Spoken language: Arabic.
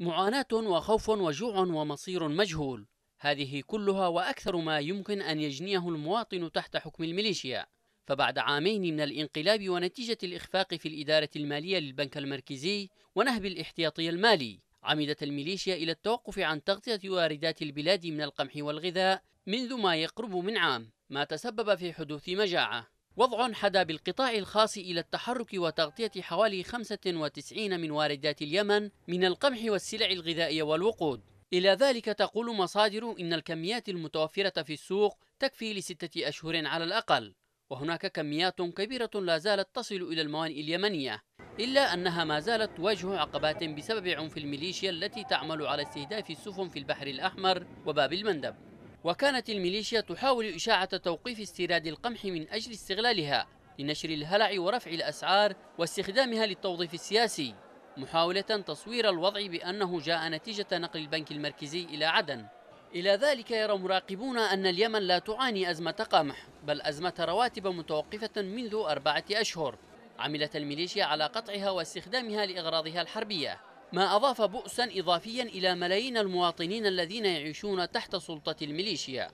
معاناة وخوف وجوع ومصير مجهول هذه كلها وأكثر ما يمكن أن يجنيه المواطن تحت حكم الميليشيا فبعد عامين من الانقلاب ونتيجة الإخفاق في الإدارة المالية للبنك المركزي ونهب الاحتياطي المالي عمدت الميليشيا إلى التوقف عن تغطية واردات البلاد من القمح والغذاء منذ ما يقرب من عام ما تسبب في حدوث مجاعة وضع حدا بالقطاع الخاص إلى التحرك وتغطية حوالي 95 من واردات اليمن من القمح والسلع الغذائية والوقود إلى ذلك تقول مصادر إن الكميات المتوفرة في السوق تكفي لستة أشهر على الأقل وهناك كميات كبيرة لا زالت تصل إلى الموانئ اليمنية إلا أنها ما زالت تواجه عقبات بسبب عنف الميليشيا التي تعمل على استهداف السفن في البحر الأحمر وباب المندب وكانت الميليشيا تحاول إشاعة توقيف استيراد القمح من أجل استغلالها لنشر الهلع ورفع الأسعار واستخدامها للتوظيف السياسي محاولة تصوير الوضع بأنه جاء نتيجة نقل البنك المركزي إلى عدن إلى ذلك يرى مراقبون أن اليمن لا تعاني أزمة قمح بل أزمة رواتب متوقفة منذ أربعة أشهر عملت الميليشيا على قطعها واستخدامها لإغراضها الحربية ما أضاف بؤسا إضافيا إلى ملايين المواطنين الذين يعيشون تحت سلطة الميليشيا